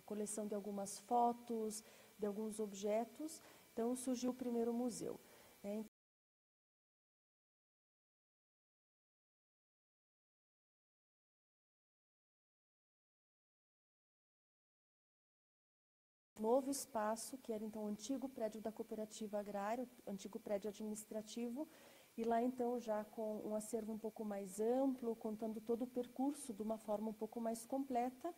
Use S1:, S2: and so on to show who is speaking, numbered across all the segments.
S1: coleção de algumas fotos, de alguns objetos. Então surgiu o primeiro museu. Né? novo espaço, que era então o antigo prédio da cooperativa agrária, o antigo prédio administrativo, e lá então já com um acervo um pouco mais amplo, contando todo o percurso de uma forma um pouco mais completa,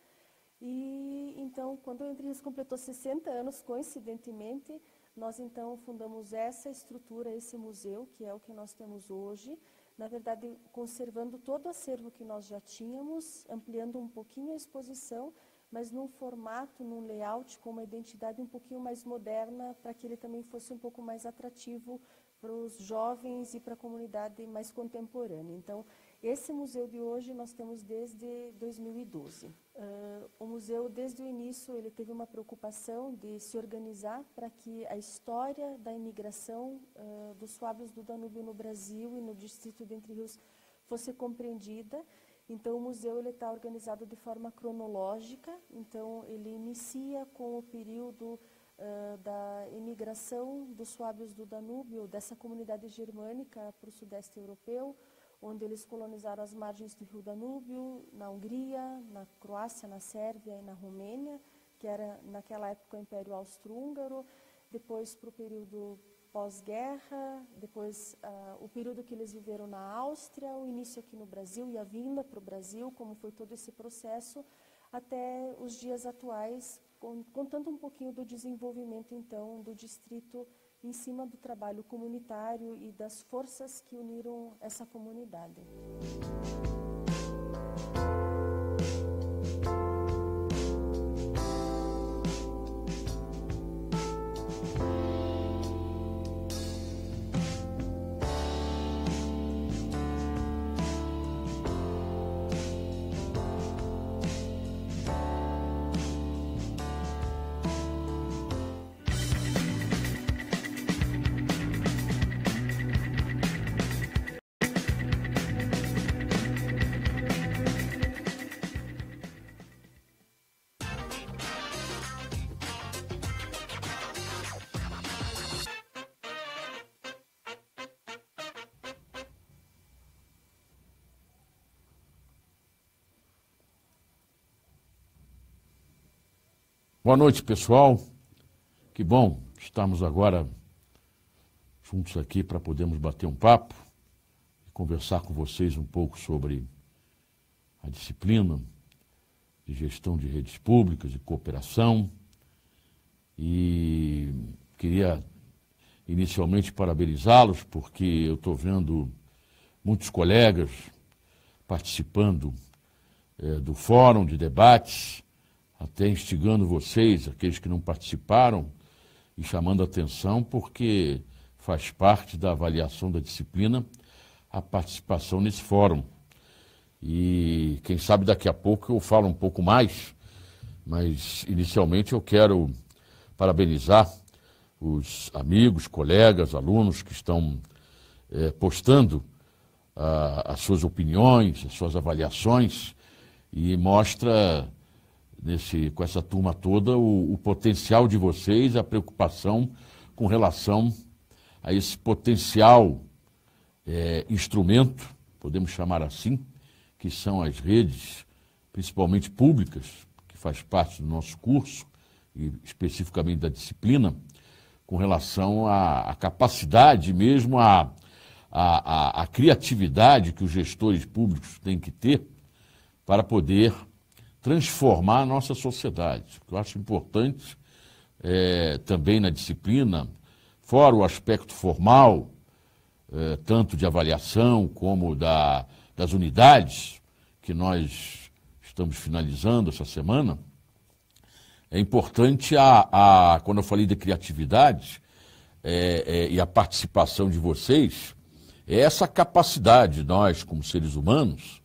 S1: e então, quando o Entre completou 60 anos, coincidentemente, nós então fundamos essa estrutura, esse museu, que é o que nós temos hoje, na verdade conservando todo o acervo que nós já tínhamos, ampliando um pouquinho a exposição, mas num formato, num layout com uma identidade um pouquinho mais moderna, para que ele também fosse um pouco mais atrativo para os jovens e para a comunidade mais contemporânea. Então, esse museu de hoje nós temos desde 2012. Uh, o museu, desde o início, ele teve uma preocupação de se organizar para que a história da imigração uh, dos suábios do Danúbio no Brasil e no distrito de Entre Rios fosse compreendida. Então, o museu está organizado de forma cronológica. Então, ele inicia com o período uh, da imigração dos suábios do Danúbio, dessa comunidade germânica para o sudeste europeu, onde eles colonizaram as margens do rio Danúbio, na Hungria, na Croácia, na Sérvia e na Romênia, que era naquela época o Império Austro-Húngaro, depois para o período pós-guerra, depois uh, o período que eles viveram na Áustria, o início aqui no Brasil e a vinda para o Brasil, como foi todo esse processo, até os dias atuais, contando um pouquinho do desenvolvimento então do distrito em cima do trabalho comunitário e das forças que uniram essa comunidade.
S2: Boa noite, pessoal. Que bom, estamos agora juntos aqui para podermos bater um papo e conversar com vocês um pouco sobre a disciplina de gestão de redes públicas e cooperação. E queria inicialmente parabenizá-los, porque eu estou vendo muitos colegas participando é, do fórum de debates até instigando vocês, aqueles que não participaram, e chamando atenção, porque faz parte da avaliação da disciplina a participação nesse fórum. E quem sabe daqui a pouco eu falo um pouco mais, mas inicialmente eu quero parabenizar os amigos, colegas, alunos que estão é, postando ah, as suas opiniões, as suas avaliações, e mostra nesse, com essa turma toda, o, o potencial de vocês, a preocupação com relação a esse potencial é, instrumento, podemos chamar assim, que são as redes, principalmente públicas, que faz parte do nosso curso, e especificamente da disciplina, com relação à, capacidade mesmo, à, à criatividade que os gestores públicos têm que ter para poder transformar a nossa sociedade. Eu acho importante é, também na disciplina, fora o aspecto formal, é, tanto de avaliação como da, das unidades que nós estamos finalizando essa semana, é importante a, a quando eu falei de criatividade é, é e a participação de vocês, é essa capacidade nós como seres humanos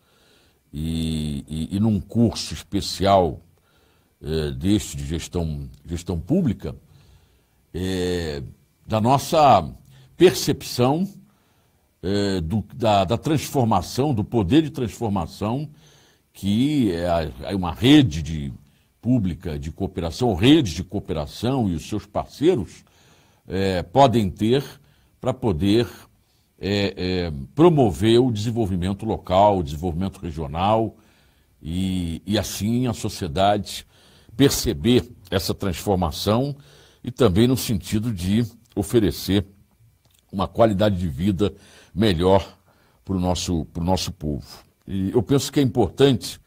S2: e, e, e num curso especial é, deste de gestão, gestão pública, é, da nossa percepção é, do, da, da, transformação, do poder de transformação que é, é uma rede de, pública de cooperação, redes de cooperação e os seus parceiros é, podem ter para poder é, é, promover o desenvolvimento local, o desenvolvimento regional e, e assim a sociedade perceber essa transformação e também no sentido de oferecer uma qualidade de vida melhor para o nosso, nosso povo. E eu penso que é importante,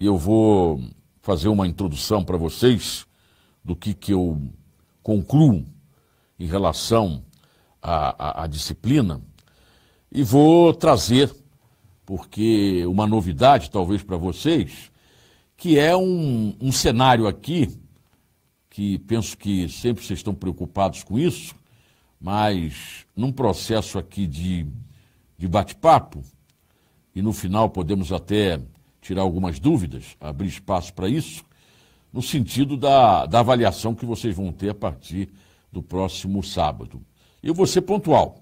S2: e eu vou fazer uma introdução para vocês do que, que eu concluo em relação à disciplina, e vou trazer, porque uma novidade talvez para vocês, que é um, um cenário aqui, que penso que sempre vocês estão preocupados com isso, mas num processo aqui de, de bate-papo, e no final podemos até tirar algumas dúvidas, abrir espaço para isso, no sentido da, da avaliação que vocês vão ter a partir do próximo sábado. Eu vou ser pontual.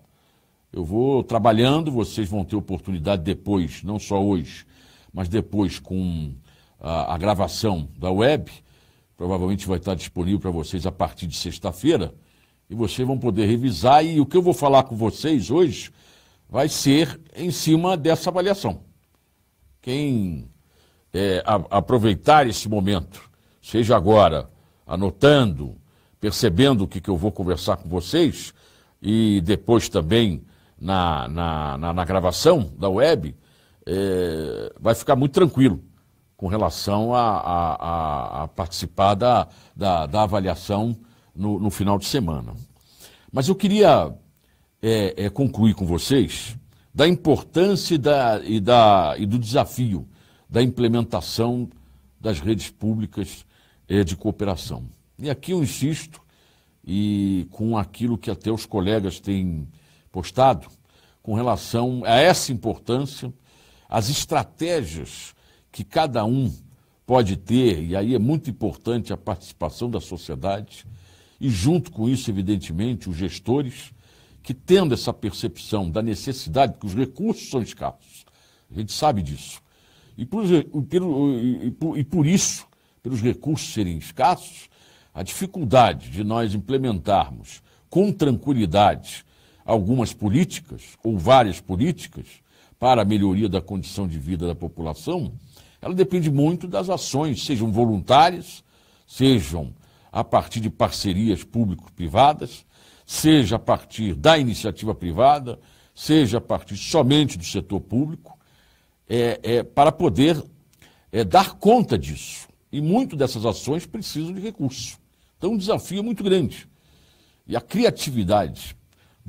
S2: Eu vou trabalhando, vocês vão ter oportunidade depois, não só hoje, mas depois com a, ah, a gravação da web. Provavelmente vai estar disponível para vocês a partir de sexta-feira. E vocês vão poder revisar. E o que eu vou falar com vocês hoje vai ser em cima dessa avaliação. Quem é, a, aproveitar esse momento, seja agora anotando, percebendo o que, que eu vou conversar com vocês, e depois também na, na, na, na gravação da web, é, vai ficar muito tranquilo com relação a, a, a participar da, da, da avaliação no, no, final de semana. Mas eu queria é, é, concluir com vocês da importância e, da, e, da, e do desafio da implementação das redes públicas é, de cooperação. E aqui eu insisto, e com aquilo que até os colegas têm postado com relação a essa importância, as estratégias que cada um pode ter, e aí é muito importante a participação da sociedade, e junto com isso, evidentemente, os gestores, que tendo essa percepção da necessidade, que os recursos são escassos, a gente sabe disso, e por, e por, e por isso, pelos recursos serem escassos, a dificuldade de nós implementarmos com tranquilidade algumas políticas, ou várias políticas, para a melhoria da condição de vida da população, ela depende muito das ações, sejam voluntárias, sejam a partir de parcerias público-privadas, seja a partir da iniciativa privada, seja a partir somente do setor público, é, é, para poder é, dar conta disso. E muito dessas ações precisam de recursos. Então, um desafio muito grande. E a criatividade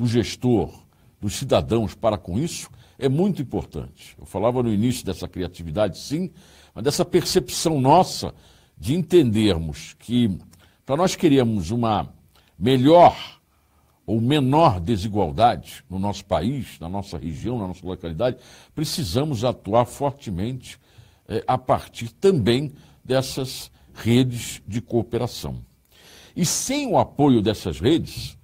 S2: do gestor, dos cidadãos para com isso é muito importante. Eu falava no início dessa criatividade, sim, mas dessa percepção nossa de entendermos que para nós queremos uma melhor ou menor desigualdade no nosso país, na nossa região, na nossa localidade, precisamos atuar fortemente eh, a partir também dessas redes de cooperação. E sem o apoio dessas redes,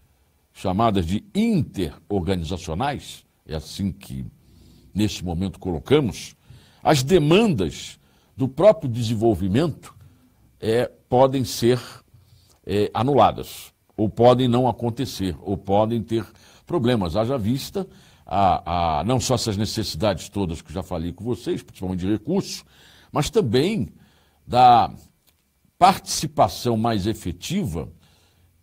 S2: chamadas de interorganizacionais, é assim que neste momento colocamos, as demandas do próprio desenvolvimento é, podem ser é, anuladas, ou podem não acontecer, ou podem ter problemas. Haja vista a, a, não só essas necessidades todas que já falei com vocês, principalmente de recursos, mas também da participação mais efetiva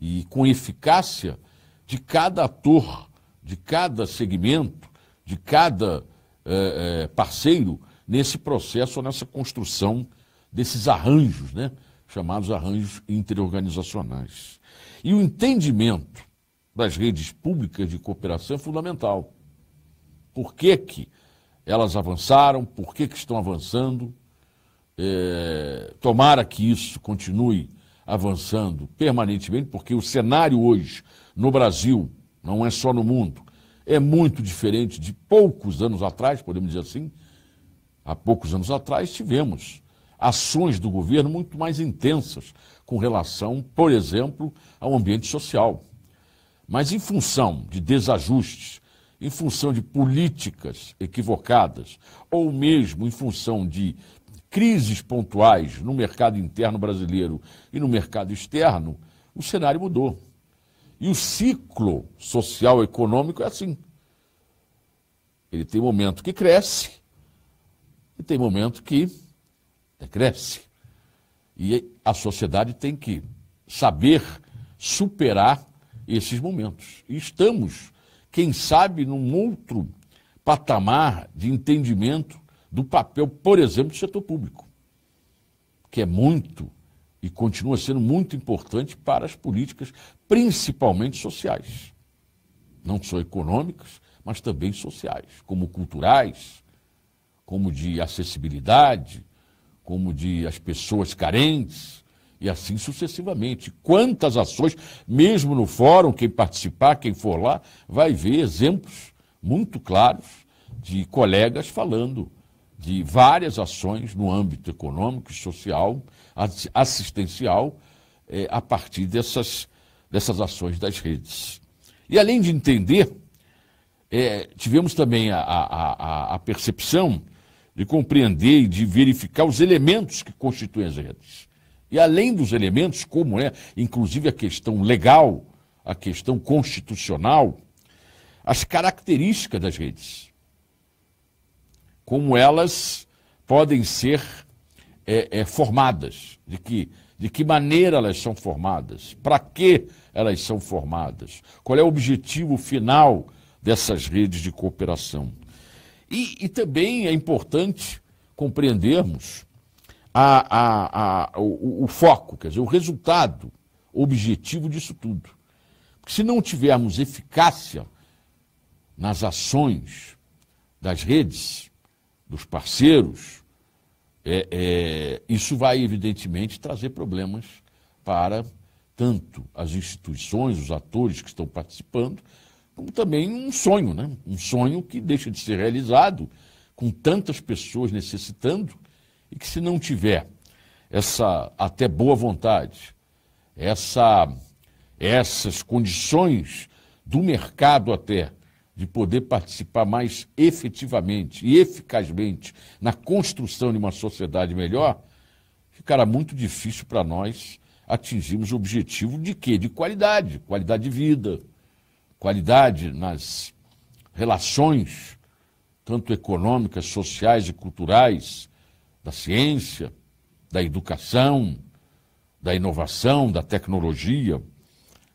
S2: e com eficácia de cada ator, de cada segmento, de cada é, é, parceiro nesse processo, nessa construção desses arranjos, né? chamados arranjos interorganizacionais. E o entendimento das redes públicas de cooperação é fundamental. Por que, que elas avançaram, por que, que estão avançando? É, tomara que isso continue avançando permanentemente, porque o cenário hoje no Brasil, não é só no mundo. É muito diferente de poucos anos atrás, podemos dizer assim. Há poucos anos atrás tivemos ações do governo muito mais intensas com relação, por exemplo, ao ambiente social. Mas em função de desajustes, em função de políticas equivocadas, ou mesmo em função de crises pontuais no mercado interno brasileiro e no mercado externo, o cenário mudou. E o ciclo social econômico é assim. Ele tem momento que cresce e tem momento que decresce. E a sociedade tem que saber superar esses momentos. E estamos, quem sabe, num outro patamar de entendimento do papel, por exemplo, do setor público, que é muito e continua sendo muito importante para as políticas principalmente sociais. Não só econômicas, mas também sociais, como culturais, como de acessibilidade, como de as pessoas carentes, e assim sucessivamente. Quantas ações, mesmo no fórum, quem participar, quem for lá, vai ver exemplos muito claros de colegas falando de várias ações no âmbito econômico, social, assistencial, eh, a partir dessas dessas ações das redes. E além de entender, é, tivemos também a, a, a, percepção de compreender e de verificar os elementos que constituem as redes. E além dos elementos, como é, inclusive, a questão legal, a questão constitucional, as características das redes. Como elas podem ser é, é, formadas, de que de que maneira elas são formadas, para que elas são formadas, qual é o objetivo final dessas redes de cooperação. E, e também é importante compreendermos a, a, a, o, o foco, quer dizer, o resultado objetivo disso tudo. Porque se não tivermos eficácia nas ações das redes, dos parceiros, é, é, isso vai, evidentemente, trazer problemas para tanto as instituições, os atores que estão participando, como também um sonho, né? Um sonho que deixa de ser realizado com tantas pessoas necessitando e que se não tiver essa até boa vontade, essa essas condições do mercado até de poder participar mais efetivamente e eficazmente na construção de uma sociedade melhor, ficará muito difícil para nós atingirmos o objetivo de quê? De qualidade, qualidade de vida, qualidade nas relações, tanto econômicas, sociais e culturais, da ciência, da educação, da inovação, da tecnologia,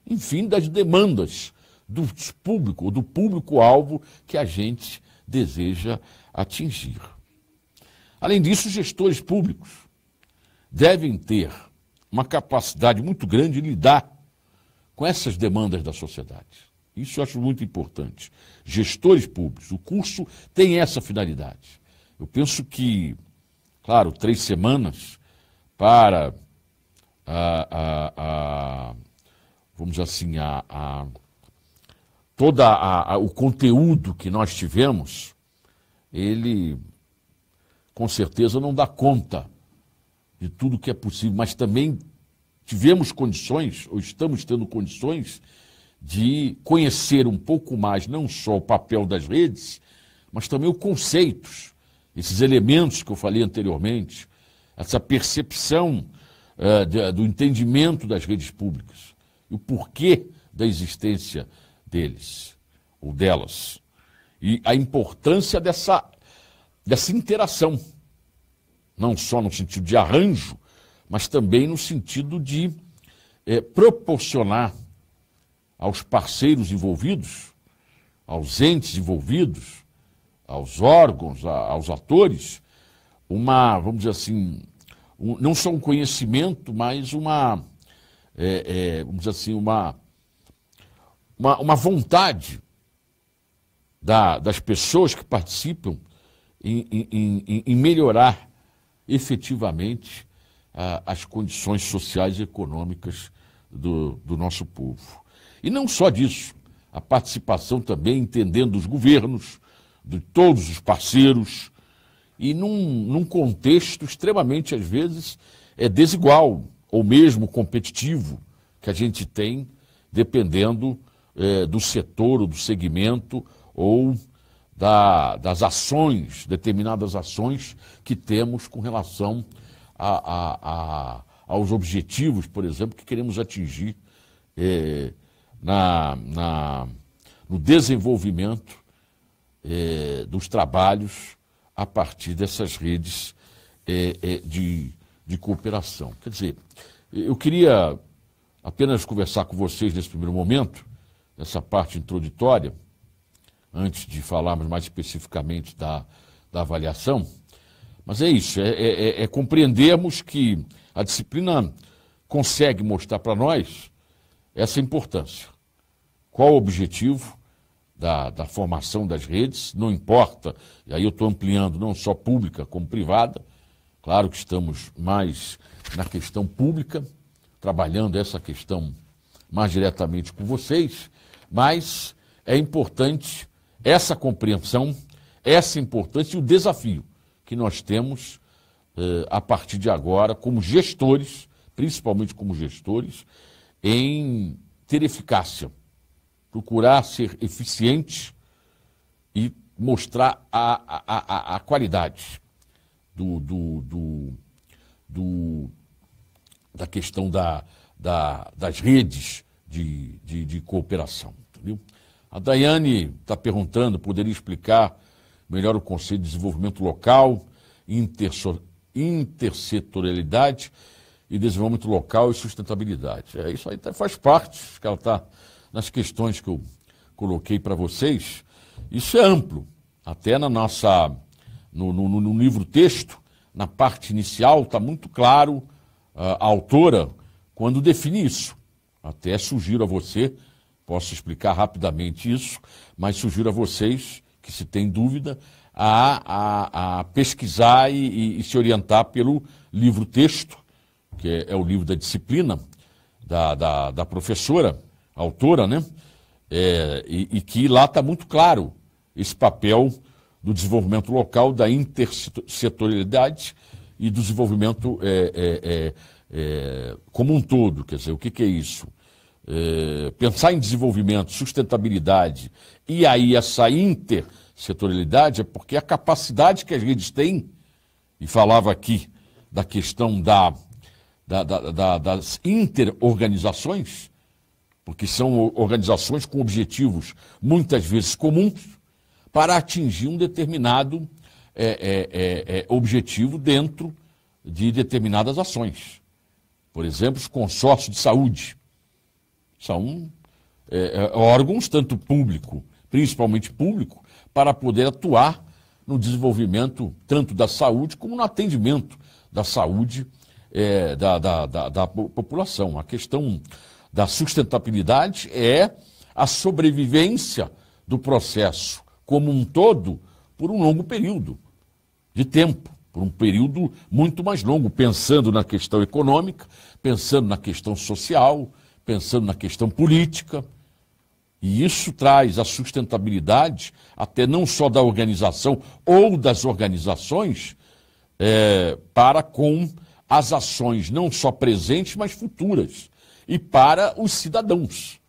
S2: enfim, das demandas do público, ou do público-alvo que a gente deseja atingir. Além disso, os gestores públicos devem ter uma capacidade muito grande de lidar com essas demandas da sociedade. Isso eu acho muito importante. Gestores públicos, o curso tem essa finalidade. Eu penso que, claro, três semanas para a, a, a vamos assim, a, a todo o conteúdo que nós tivemos, ele com certeza não dá conta de tudo que é possível, mas também tivemos condições, ou estamos tendo condições, de conhecer um pouco mais não só o papel das redes, mas também os conceitos, esses elementos que eu falei anteriormente, essa percepção uh, de, do entendimento das redes públicas, o porquê da existência deles ou delas. E a importância dessa, dessa interação, não só no sentido de arranjo, mas também no sentido de é, proporcionar aos parceiros envolvidos, aos entes envolvidos, aos órgãos, a, aos atores, uma, vamos dizer assim, um, não só um conhecimento, mas uma, é, é, vamos dizer assim, uma uma, uma vontade da, das pessoas que participam em, em, em, em melhorar efetivamente ah, as condições sociais e econômicas do, do nosso povo. E não só disso, a participação também, entendendo os governos, de todos os parceiros, e num, num contexto extremamente, às vezes, é desigual ou mesmo competitivo que a gente tem, dependendo eh, do setor ou do segmento ou da, das ações, determinadas ações que temos com relação a, a, a, aos objetivos, por exemplo, que queremos atingir eh, na, na, no desenvolvimento eh, dos trabalhos a partir dessas redes de, de cooperação. Quer dizer, eu queria apenas conversar com vocês nesse primeiro momento essa parte introdutória, antes de falarmos mais especificamente da, da avaliação, mas é isso, é, é, é, é compreendermos que a disciplina consegue mostrar para nós essa importância. Qual o objetivo da, da formação das redes? Não importa, e aí eu estou ampliando não só pública como privada, claro que estamos mais na questão pública, trabalhando essa questão mais diretamente com vocês, mas é importante essa compreensão, essa importância e o desafio que nós temos eh, a partir de agora, como gestores, principalmente como gestores, em ter eficácia, procurar ser eficiente e mostrar a, a, a, a qualidade do, do, do, do, da questão da, da, das redes de, de, de cooperação. Entendeu? A Daiane está perguntando, poderia explicar melhor o conceito de desenvolvimento local, interso, intersetorialidade e desenvolvimento local e sustentabilidade. É, isso aí tá, faz parte, que ela está nas questões que eu coloquei para vocês. Isso é amplo, até na nossa, no, no, no livro texto, na parte inicial, está muito claro ah, a autora quando define isso. Até sugiro a você, posso explicar rapidamente isso, mas sugiro a vocês que se tem dúvida a, a, a pesquisar e, e, e, se orientar pelo livro texto, que é, é o livro da disciplina da, da, da professora, autora, né? É, e, e, que lá está muito claro esse papel do desenvolvimento local, da intersetorialidade e do desenvolvimento é, é, é é, como um todo. Quer dizer, o que, que é isso? É, pensar em desenvolvimento, sustentabilidade e aí essa intersetorialidade é porque a capacidade que as redes têm, e falava aqui da questão da, da, da, das interorganizações, porque são organizações com objetivos muitas vezes comuns, para atingir um determinado é, é, é, é objetivo dentro de determinadas ações. Por exemplo, os consórcios de saúde. São é, é, órgãos, tanto público, principalmente público, para poder atuar no desenvolvimento tanto da saúde como no atendimento da saúde é, da, da, da, da população. A questão da sustentabilidade é a sobrevivência do processo como um todo por um longo período de tempo, por um período muito mais longo, pensando na questão econômica, pensando na questão social, pensando na questão política. E isso traz a sustentabilidade, até não só da organização ou das organizações, é, para com as ações não só presentes, mas futuras. E para os cidadãos,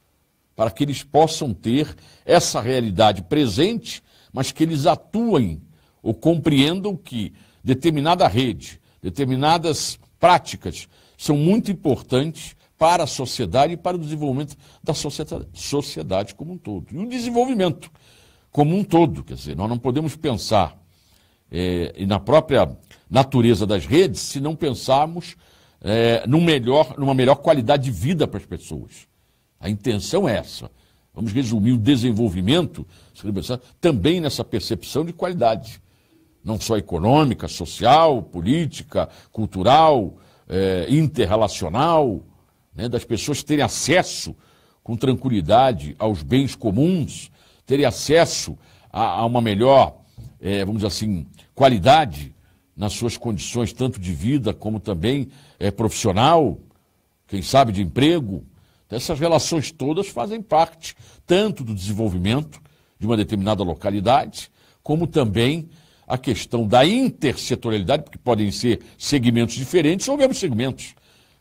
S2: para que eles possam ter essa realidade presente, mas que eles atuem ou compreendam que determinada rede, determinadas práticas são muito importantes para a sociedade e para o desenvolvimento da sociedade como um todo. E o desenvolvimento como um todo. Quer dizer, nós não podemos pensar é, e na própria natureza das redes se não pensarmos é, num melhor, numa melhor qualidade de vida para as pessoas. A intenção é essa. Vamos resumir o desenvolvimento também nessa percepção de qualidade, não só econômica, social, política, cultural, é, interrelacional, né, das pessoas terem acesso com tranquilidade aos bens comuns, terem acesso a, a uma melhor, é, vamos dizer assim, qualidade nas suas condições, tanto de vida como também é, profissional, quem sabe de emprego. Então, essas relações todas fazem parte tanto do desenvolvimento de uma determinada localidade, como também a questão da intersetorialidade, porque podem ser segmentos diferentes ou mesmo segmentos.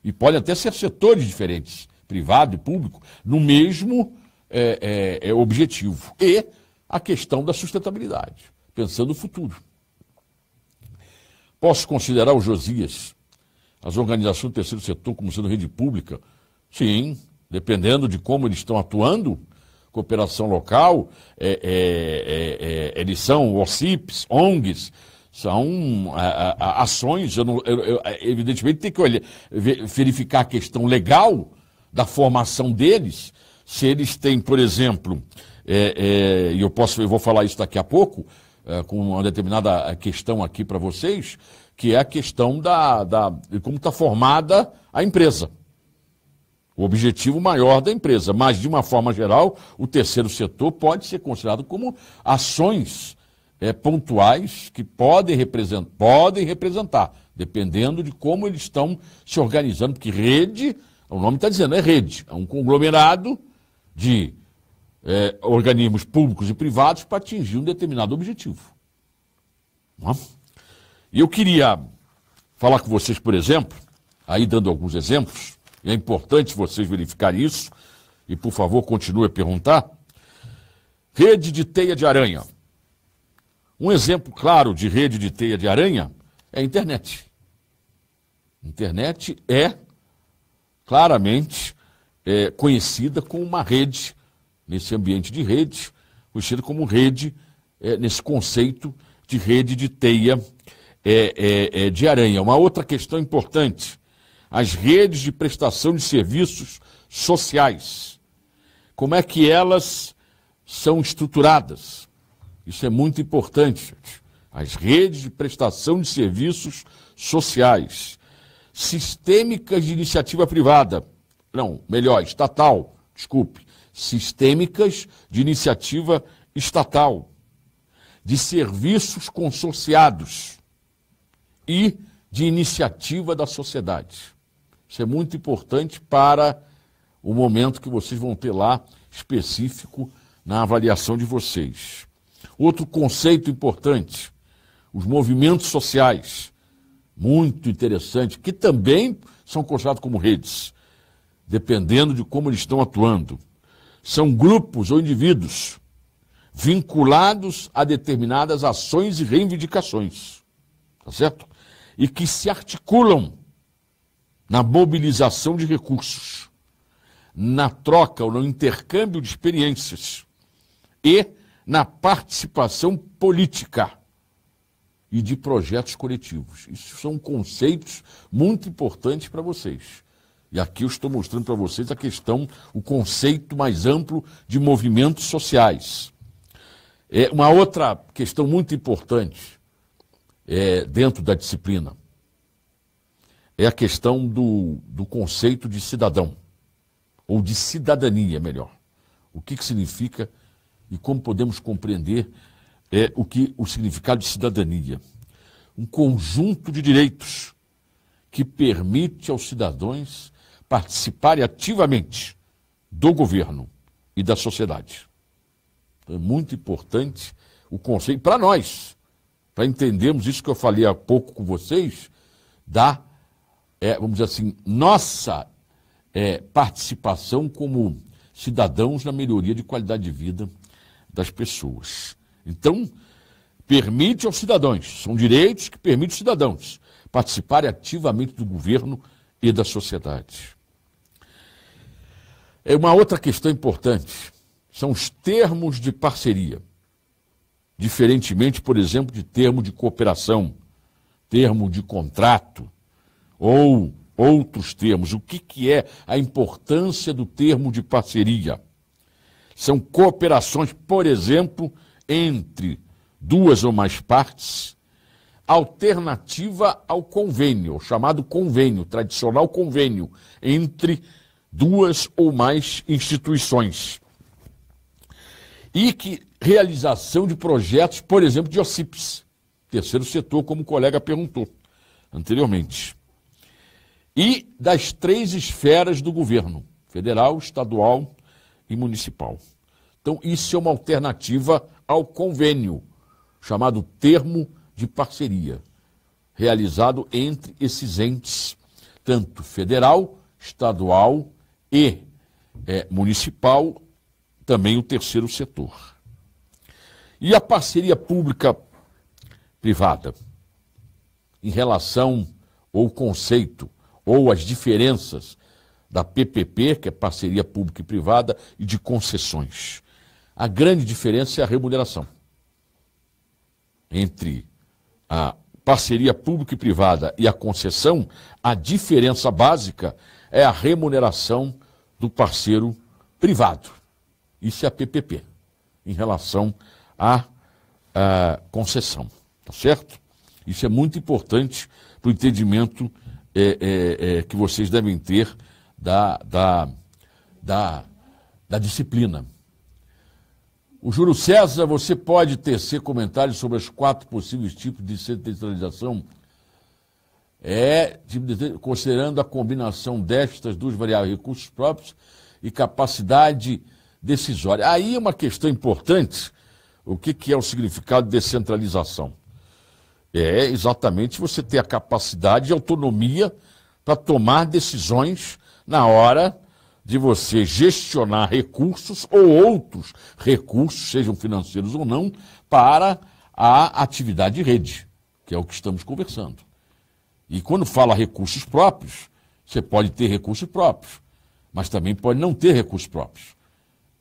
S2: E podem até ser setores diferentes, privado e público, no mesmo é, é, é, objetivo. E a questão da sustentabilidade, pensando no futuro. Posso considerar o Josias, as organizações do terceiro setor como sendo rede pública? Sim, dependendo de como eles estão atuando, cooperação local, é, é, eles são OCIPs, ONGs, são a, a, ações, eu não, eu, eu, evidentemente tem que olhar, verificar a questão legal da formação deles, se eles têm, por exemplo, e eu posso, eu vou falar isso daqui a pouco, com uma determinada questão aqui para vocês, que é a questão da, da como está formada a empresa o objetivo maior da empresa. Mas, de uma forma geral, o terceiro setor pode ser considerado como ações é, pontuais que podem, podem representar, dependendo de como eles estão se organizando, porque rede, o nome está dizendo, é rede, é um conglomerado de é, organismos públicos e privados para atingir um determinado objetivo. É? E eu queria falar com vocês, por exemplo, aí dando alguns exemplos, é importante vocês verificarem isso. E, por favor, continue a perguntar. Rede de teia de aranha. Um exemplo claro de rede de teia de aranha é a internet. Internet é claramente é, conhecida como uma rede, nesse ambiente de rede, conhecida como rede, é, nesse conceito de rede de teia é, é, é de aranha. Uma outra questão importante as redes de prestação de serviços sociais. Como é que elas são estruturadas? Isso é muito importante. Gente. As redes de prestação de serviços sociais, sistêmicas de iniciativa privada, não, melhor, estatal, desculpe, sistêmicas de iniciativa estatal, de serviços consorciados e de iniciativa da sociedade. Isso é muito importante para o momento que vocês vão ter lá específico na avaliação de vocês. Outro conceito importante, os movimentos sociais, muito interessante, que também são considerados como redes, dependendo de como eles estão atuando. São grupos ou indivíduos vinculados a determinadas ações e reivindicações, tá certo? E que se articulam na mobilização de recursos, na troca ou no intercâmbio de experiências e na participação política e de projetos coletivos. Isso são conceitos muito importantes para vocês. E aqui eu estou mostrando para vocês a questão, o conceito mais amplo de movimentos sociais. É uma outra questão muito importante é, dentro da disciplina é a questão do, do conceito de cidadão, ou de cidadania, melhor. O que, que significa e como podemos compreender é, o, que, o significado de cidadania. Um conjunto de direitos que permite aos cidadãos participarem ativamente do governo e da sociedade. Então, é muito importante o conceito para nós, para entendermos isso que eu falei há pouco com vocês, da é, vamos dizer assim, nossa é, participação como cidadãos na melhoria de qualidade de vida das pessoas. Então, permite aos cidadãos, são direitos que permitem aos cidadãos participarem ativamente do governo e da sociedade. É uma outra questão importante são os termos de parceria. Diferentemente, por exemplo, de termo de cooperação, termo de contrato, ou outros termos. O que, que é a importância do termo de parceria? São cooperações, por exemplo, entre duas ou mais partes, alternativa ao convênio, chamado convênio, tradicional convênio, entre duas ou mais instituições. E que realização de projetos, por exemplo, de OCIPs, terceiro setor, como o colega perguntou anteriormente e das três esferas do governo: federal, estadual e municipal. Então, isso é uma alternativa ao convênio, chamado termo de parceria, realizado entre esses entes, tanto federal, estadual e é, municipal, também o terceiro setor. E a parceria pública-privada, em relação ao conceito ou as diferenças da PPP, que é parceria pública e privada, e de concessões. A grande diferença é a remuneração entre a parceria pública e privada e a concessão, a diferença básica é a remuneração do parceiro privado. Isso é a PPP, em relação à, à concessão, tá certo? Isso é muito importante para o entendimento é, é, é, que vocês devem ter da, da, da, da disciplina. O Júlio César, você pode tecer comentários sobre os quatro possíveis tipos de centralização? É, considerando a combinação destas duas variáveis, recursos próprios e capacidade decisória. Aí é uma questão importante, o que, que é o significado de descentralização? É exatamente você ter a capacidade e autonomia para tomar decisões na hora de você gestionar recursos ou outros recursos, sejam financeiros ou não, para a atividade de rede, que é o que estamos conversando. E quando fala recursos próprios, você pode ter recursos próprios, mas também pode não ter recursos próprios.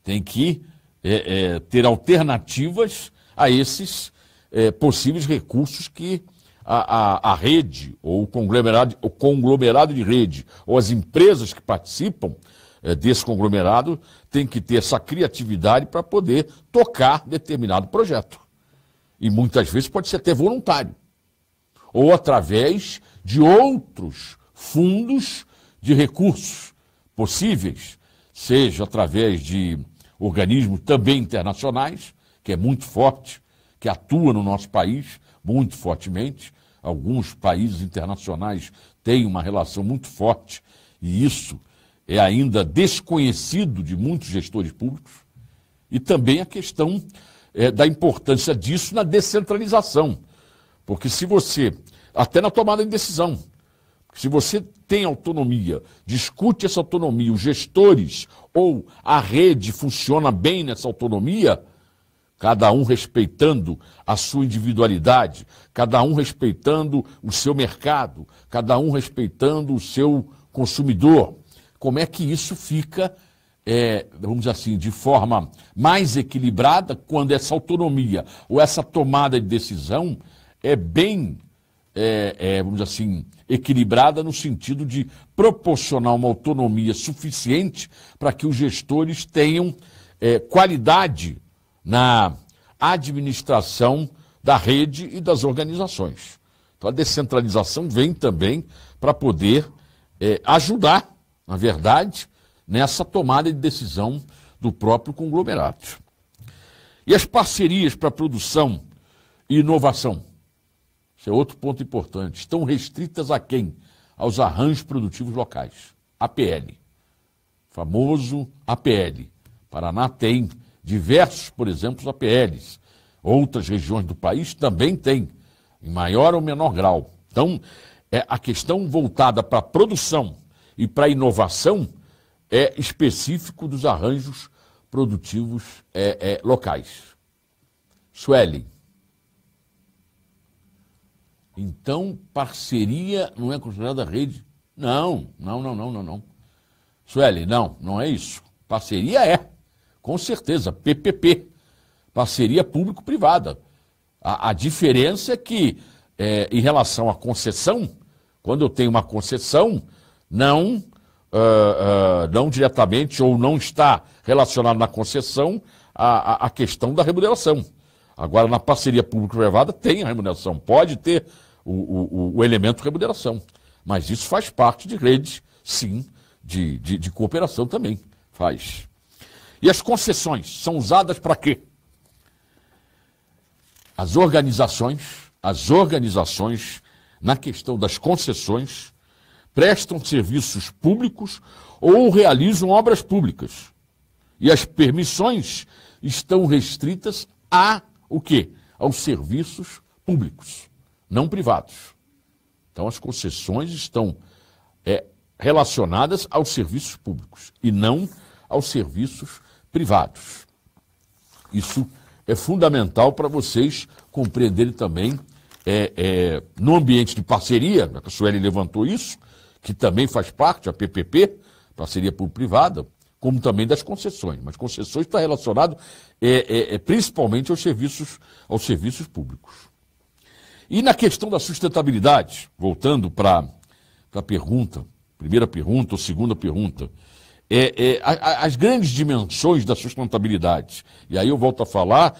S2: Tem que é, é, ter alternativas a esses é, possíveis recursos que a, a, a, rede, ou o conglomerado, o conglomerado de rede, ou as empresas que participam é, desse conglomerado, têm que ter essa criatividade para poder tocar determinado projeto. E muitas vezes pode ser até voluntário. Ou através de outros fundos de recursos possíveis, seja através de organismos também internacionais, que é muito forte que atua no nosso país muito fortemente. Alguns países internacionais têm uma relação muito forte e isso é ainda desconhecido de muitos gestores públicos. E também a questão é, da importância disso na descentralização. Porque se você, até na tomada de decisão, se você tem autonomia, discute essa autonomia, os gestores ou a rede funciona bem nessa autonomia, cada um respeitando a sua individualidade, cada um respeitando o seu mercado, cada um respeitando o seu consumidor. Como é que isso fica, é, vamos dizer assim, de forma mais equilibrada quando essa autonomia ou essa tomada de decisão é bem, é, é, vamos dizer assim, equilibrada no sentido de proporcionar uma autonomia suficiente para que os gestores tenham é, qualidade na administração da rede e das organizações. Então, a descentralização vem também para poder é, ajudar, na verdade, nessa tomada de decisão do próprio conglomerado. E as parcerias para produção e inovação? Esse é outro ponto importante. Estão restritas a quem? Aos arranjos produtivos locais. APL. Famoso APL. Paraná tem Diversos, por exemplo, APLs. Outras regiões do país também têm, em maior ou menor grau. Então, é, a questão voltada para a produção e para a inovação é específico dos arranjos produtivos é, é, locais. Sueli. Então, parceria não é considerada rede? Não, não, não, não, não, não. Sueli, não, não é isso. Parceria é. Com certeza, PPP parceria público-privada. A, a, diferença é que, é, em relação à concessão, quando eu tenho uma concessão, não, uh, uh, não diretamente ou não está relacionado na concessão a, a, a questão da remuneração. Agora, na parceria público-privada, tem a remuneração, pode ter o, o, o elemento remuneração. Mas isso faz parte de redes, sim, de, de, de cooperação também. Faz. E as concessões são usadas para quê? As organizações, as organizações, na questão das concessões, prestam serviços públicos ou realizam obras públicas. E as permissões estão restritas a o quê? Aos serviços públicos, não privados. Então as concessões estão é, relacionadas aos serviços públicos e não aos serviços privados. Isso é fundamental para vocês compreenderem também, é, é, no ambiente de parceria, né, a Sueli levantou isso, que também faz parte, a PPP, parceria público-privada, como também das concessões. Mas concessões está relacionado é, é, é, principalmente aos serviços, aos serviços públicos. E na questão da sustentabilidade, voltando para a pergunta, primeira pergunta ou segunda pergunta, é, é, a, a, as grandes dimensões da sustentabilidade. E aí eu volto a falar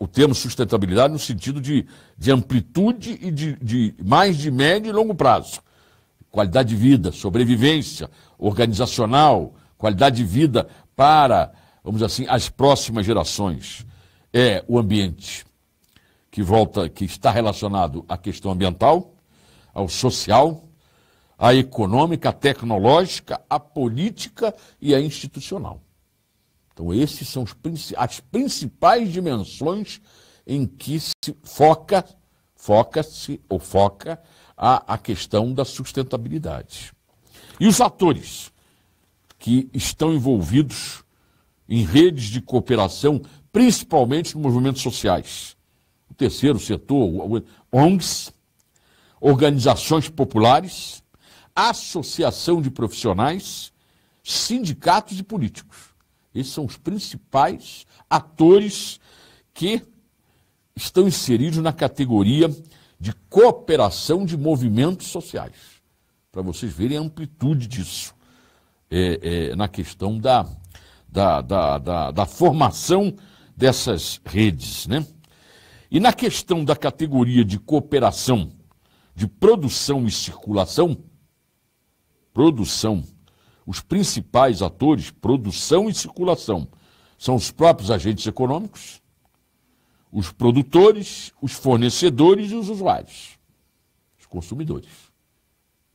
S2: o termo sustentabilidade no sentido de, de amplitude e de, de mais de médio e longo prazo. Qualidade de vida, sobrevivência organizacional, qualidade de vida para, vamos dizer assim, as próximas gerações. É o ambiente que volta, que está relacionado à questão ambiental, ao social, a econômica, a tecnológica, a política e a institucional. Então, esses são as principais dimensões em que se foca, foca-se ou foca a, a questão da sustentabilidade. E os atores que estão envolvidos em redes de cooperação, principalmente nos movimentos sociais. O terceiro setor, ONGs, organizações populares, associação de profissionais, sindicatos e políticos. Esses são os principais atores que estão inseridos na categoria de cooperação de movimentos sociais. Para vocês verem a amplitude disso é, é, na questão da, da, da, da, da formação dessas redes. Né? E na questão da categoria de cooperação de produção e circulação, produção. Os principais atores, produção e circulação, são os próprios agentes econômicos, os produtores, os fornecedores e os usuários, os consumidores,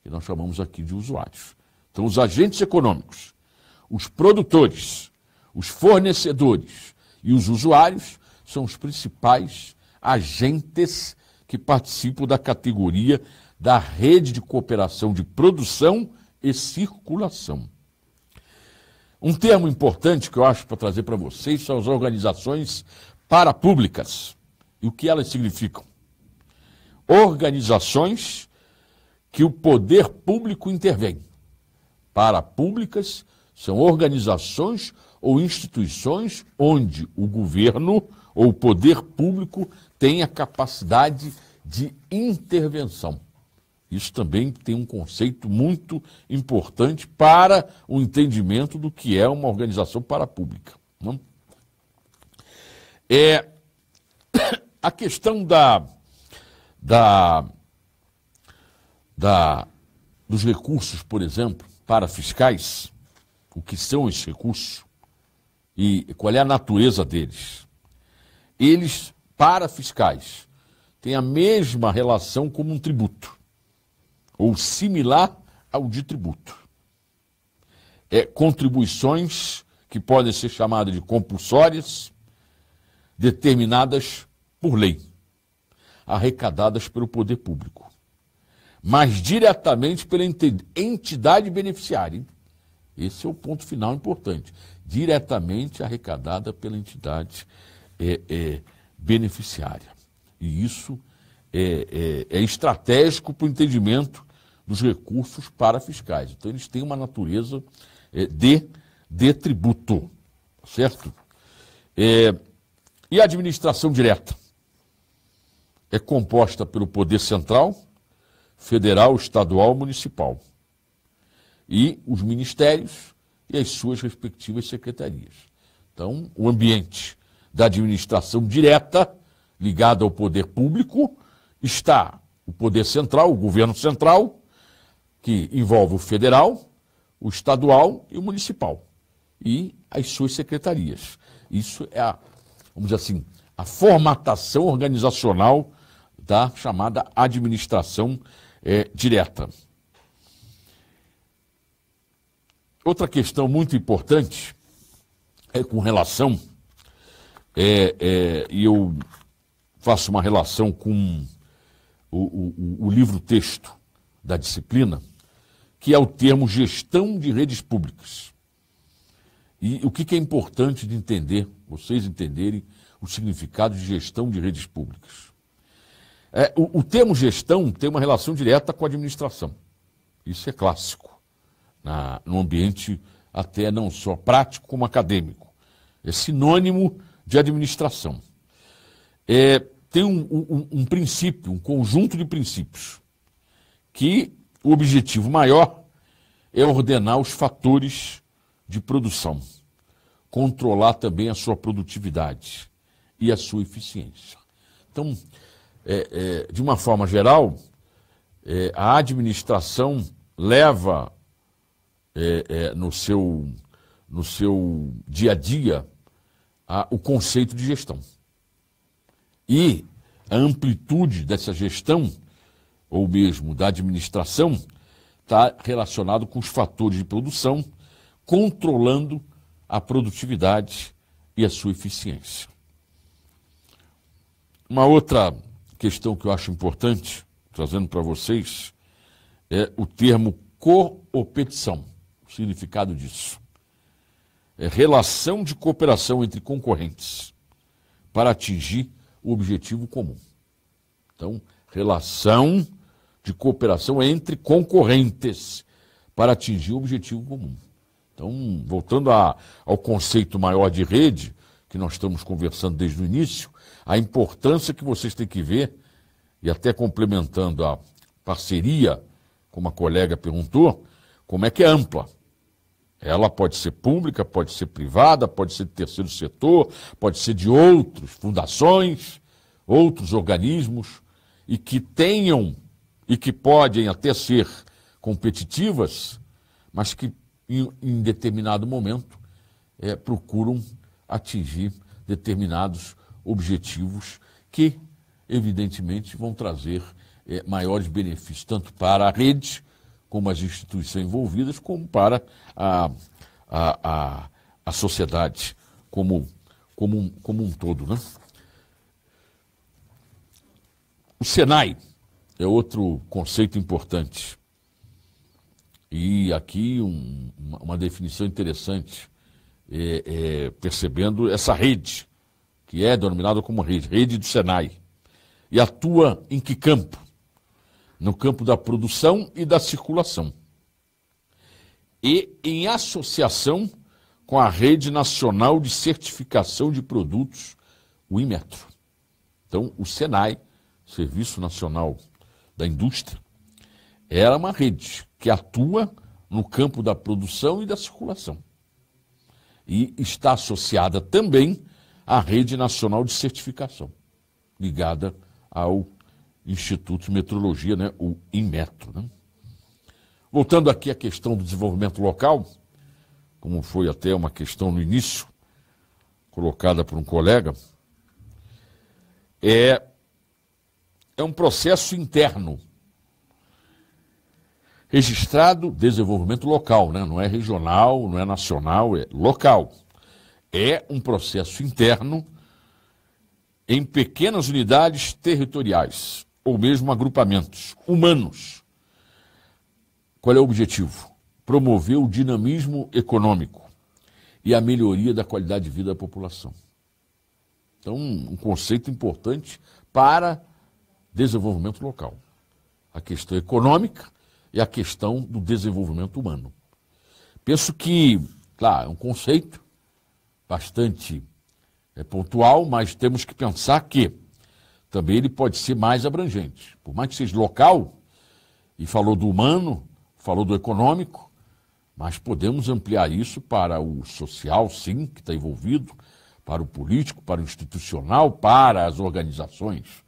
S2: que nós chamamos aqui de usuários. Então, os agentes econômicos, os produtores, os fornecedores e os usuários são os principais agentes que participam da categoria da rede de cooperação de produção e circulação. Um termo importante que eu acho para trazer para vocês são as organizações parapúblicas e o que elas significam. Organizações que o poder público intervém. Parapúblicas são organizações ou instituições onde o governo ou o poder público tem a capacidade de intervenção. Isso também tem um conceito muito importante para o entendimento do que é uma organização parapública. Não? É, a questão da, da, da, dos recursos, por exemplo, para fiscais, o que são esses recursos e qual é a natureza deles. Eles, para fiscais, têm a mesma relação como um tributo ou similar ao de tributo. É, contribuições que podem ser chamadas de compulsórias, determinadas por lei, arrecadadas pelo poder público, mas diretamente pela entidade beneficiária. Esse é o ponto final importante. Diretamente arrecadada pela entidade é, é, beneficiária. E isso é, é, é estratégico para o entendimento dos recursos para fiscais. Então, eles têm uma natureza é, de, de tributo, certo? É, e a administração direta é composta pelo poder central, federal, estadual, municipal e os ministérios e as suas respectivas secretarias. Então, o ambiente da administração direta ligada ao poder público está o poder central, o governo central, que envolve o federal, o estadual e o municipal, e as suas secretarias. Isso é a, vamos dizer assim, a formatação organizacional da chamada administração é, direta. Outra questão muito importante é com relação, e é, é, eu faço uma relação com o, o, o livro-texto da disciplina, que é o termo gestão de redes públicas. E o que, é importante de entender, vocês entenderem o significado de gestão de redes públicas. É, o, o termo gestão tem uma relação direta com a administração. Isso é clássico na, no ambiente até não só prático como acadêmico. É sinônimo de administração. É, tem um, um, um princípio, um conjunto de princípios que o objetivo maior é ordenar os fatores de produção, controlar também a sua produtividade e a sua eficiência. Então, é, é, de uma forma geral, é, a administração leva é, é, no, seu, no seu dia a dia a, o conceito de gestão. E a amplitude dessa gestão ou mesmo da administração, está relacionado com os fatores de produção, controlando a produtividade e a sua eficiência. Uma outra questão que eu acho importante, trazendo para vocês, é o termo coopetição, o significado disso. É relação de cooperação entre concorrentes para atingir o objetivo comum. Então, relação de cooperação entre concorrentes para atingir o objetivo comum. Então, voltando a, ao conceito maior de rede, que nós estamos conversando desde o início, a importância que vocês têm que ver, e até complementando a parceria, como a colega perguntou, como é que é ampla. Ela pode ser pública, pode ser privada, pode ser de terceiro setor, pode ser de outros, fundações, outros organismos, e que tenham e que podem até ser competitivas, mas que em, em determinado momento é, procuram atingir determinados objetivos que, evidentemente, vão trazer é, maiores benefícios, tanto para a rede, como as instituições envolvidas, como para a, a, a, a sociedade como, como, um, como um todo. Né? O Senai é outro conceito importante. E aqui um, uma, definição interessante, é, é, percebendo essa rede, que é denominada como rede, rede do Senai. E atua em que campo? No campo da produção e da circulação. E em associação com a Rede Nacional de Certificação de Produtos, o Imetro Então, o SENAI, Serviço Nacional da indústria, era uma rede que atua no campo da produção e da circulação. E está associada também à Rede Nacional de Certificação, ligada ao Instituto de Metrologia, né, o INMETRO. Né? Voltando aqui à questão do desenvolvimento local, como foi até uma questão no início, colocada por um colega, é é um processo interno. Registrado desenvolvimento local, né? não é regional, não é nacional, é local. É um processo interno em pequenas unidades territoriais, ou mesmo agrupamentos humanos. Qual é o objetivo? Promover o dinamismo econômico e a melhoria da qualidade de vida da população. Então, um conceito importante para desenvolvimento local, a questão econômica e a questão do desenvolvimento humano. Penso que, claro, é um conceito bastante é, pontual, mas temos que pensar que também ele pode ser mais abrangente. Por mais que seja local, e falou do humano, falou do econômico, mas podemos ampliar isso para o social, sim, que está envolvido, para o político, para o institucional, para as organizações.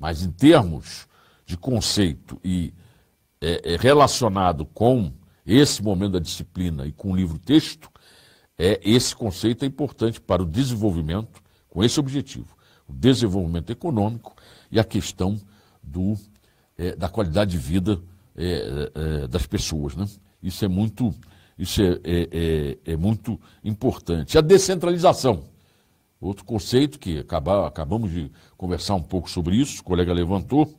S2: Mas em termos de conceito e é, é relacionado com esse momento da disciplina e com o livro-texto, é, esse conceito é importante para o desenvolvimento, com esse objetivo, o desenvolvimento econômico e a questão do, é, da qualidade de vida é, é, é das pessoas. Né? Isso é muito, isso é, é, é muito importante. A descentralização. Outro conceito que acabar, acabamos de conversar um pouco sobre isso, o colega levantou,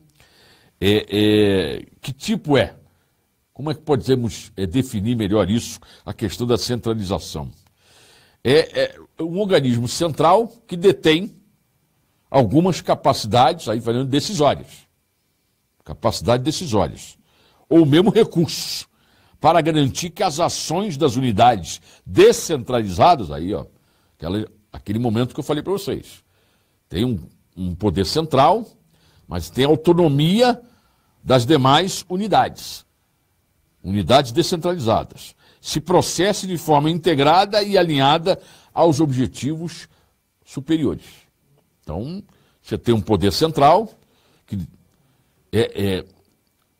S2: é, é que tipo é? Como é que podemos é, definir melhor isso, a questão da centralização? É, é um organismo central que detém algumas capacidades, aí falando decisórias, capacidade decisórias, ou mesmo recursos, para garantir que as ações das unidades descentralizadas, aí ó, que elas Aquele momento que eu falei para vocês. Tem um, um poder central, mas tem autonomia das demais unidades, unidades descentralizadas. Se processe de forma integrada e alinhada aos objetivos superiores. Então, você tem um poder central que é, é,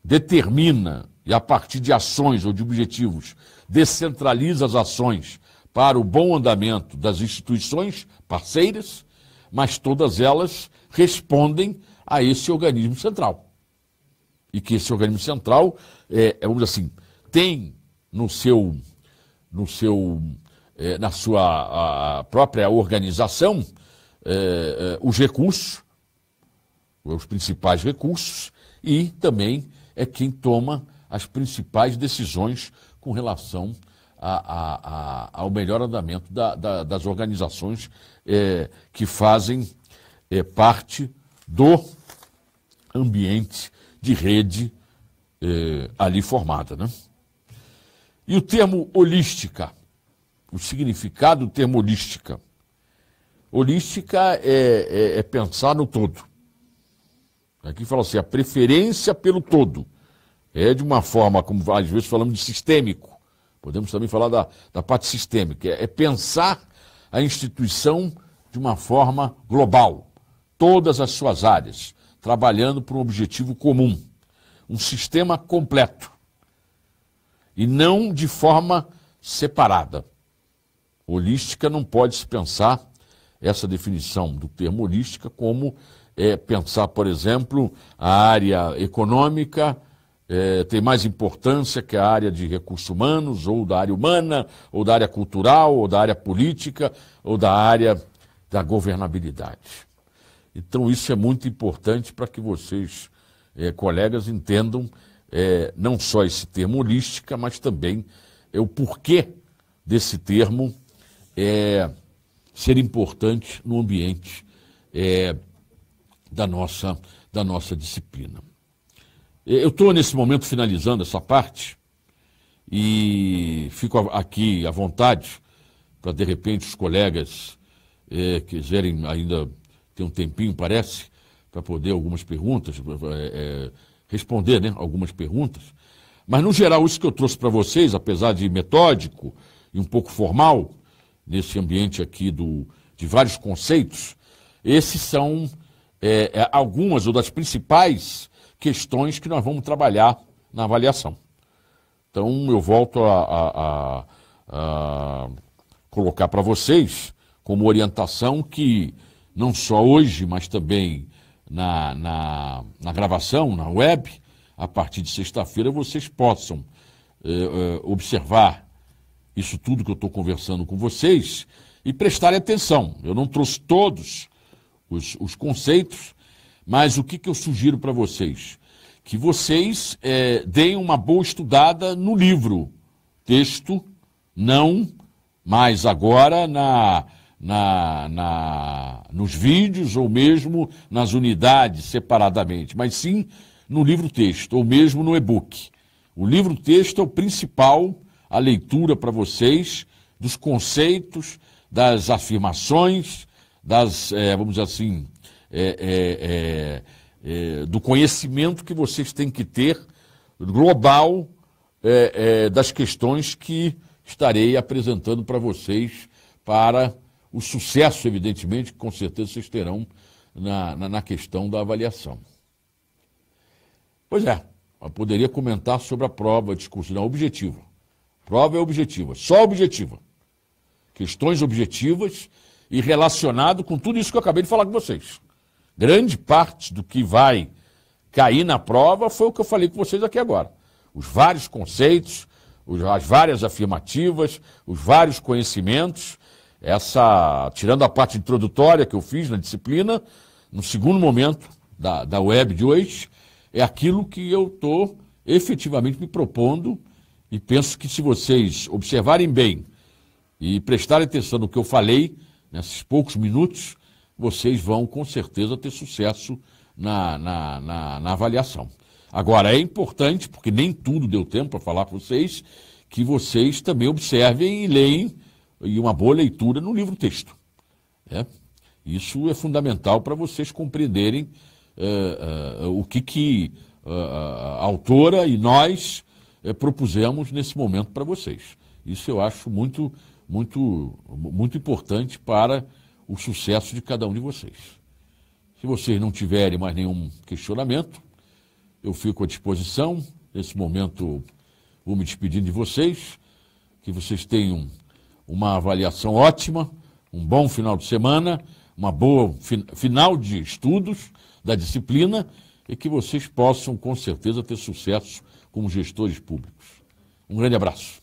S2: determina e a partir de ações ou de objetivos descentraliza as ações para o bom andamento das instituições parceiras, mas todas elas respondem a esse organismo central. E que esse organismo central, é, é vamos dizer assim, tem no seu, no seu, é, na sua própria organização é, é, os recursos, os principais recursos, e também é quem toma as principais decisões com relação a a, a, ao melhor andamento da, da, das organizações é, que fazem é, parte do ambiente de rede é, ali formada. Né? E o termo holística, o significado do termo holística. Holística é, é, é pensar no todo. Aqui fala assim, a preferência pelo todo. É de uma forma, como às vezes falamos, de sistêmico Podemos também falar da, da parte sistêmica, é, é, pensar a instituição de uma forma global, todas as suas áreas, trabalhando para um objetivo comum, um sistema completo e não de forma separada. Holística não pode se pensar essa definição do termo holística como é, pensar, por exemplo, a área econômica, é, tem mais importância que a área de recursos humanos, ou da área humana, ou da área cultural, ou da área política, ou da área da governabilidade. Então, isso é muito importante para que vocês, é, colegas, entendam é, não só esse termo holística, mas também é, o porquê desse termo é, ser importante no ambiente é, da, nossa, da nossa disciplina. Eu estou nesse momento finalizando essa parte e fico aqui à vontade para de repente os colegas é, quiserem ainda ter um tempinho, parece, para poder algumas perguntas, é, responder né, algumas perguntas. Mas, no geral, isso que eu trouxe para vocês, apesar de metódico e um pouco formal, nesse ambiente aqui do, de vários conceitos, esses são algumas ou das principais questões que nós vamos trabalhar na avaliação. Então, eu volto a, a, a, a colocar para vocês como orientação que, não só hoje, mas também na, na, na gravação, na web, a partir de sexta-feira, vocês possam eh, eh observar isso tudo que eu estou conversando com vocês e prestarem atenção. Eu não trouxe todos os, os conceitos, mas o que, que eu sugiro para vocês? Que vocês é, deem uma boa estudada no livro, texto, não mais agora na, na, na, nos vídeos ou mesmo nas unidades separadamente, mas sim no livro texto ou mesmo no e-book. O livro texto é o principal, a leitura para vocês dos conceitos, das afirmações, das, é, vamos dizer assim, é é, é, é, do conhecimento que vocês têm que ter global é, das questões que estarei apresentando para vocês para o sucesso, evidentemente, que com certeza vocês terão na, na, na questão da avaliação. Pois é, eu poderia comentar sobre a prova não, objetiva. Prova é objetiva, só objetiva. Questões objetivas e relacionado com tudo isso que eu acabei de falar com vocês. Grande parte do que vai cair na prova foi o que eu falei com vocês aqui agora. Os vários conceitos, as várias afirmativas, os vários conhecimentos, essa, tirando a parte introdutória que eu fiz na disciplina, no segundo momento da, da web de hoje, é aquilo que eu estou efetivamente me propondo e penso que se vocês observarem bem e prestarem atenção no que eu falei nesses poucos minutos, vocês vão com certeza ter sucesso na, na, na, na avaliação. Agora, é importante, porque nem tudo deu tempo para falar para vocês, que vocês também observem e leem e uma boa leitura no livro texto. é Isso é fundamental para vocês compreenderem uh, uh, o que, que uh, a autora e nós propusemos nesse momento para vocês. Isso eu acho muito, muito, muito importante para o sucesso de cada um de vocês. Se vocês não tiverem mais nenhum questionamento, eu fico à disposição. Nesse momento, vou me despedindo de vocês. Que vocês tenham uma avaliação ótima, um bom final de semana, uma boa final de estudos da disciplina e que vocês possam, com certeza, ter sucesso como gestores públicos. Um grande abraço.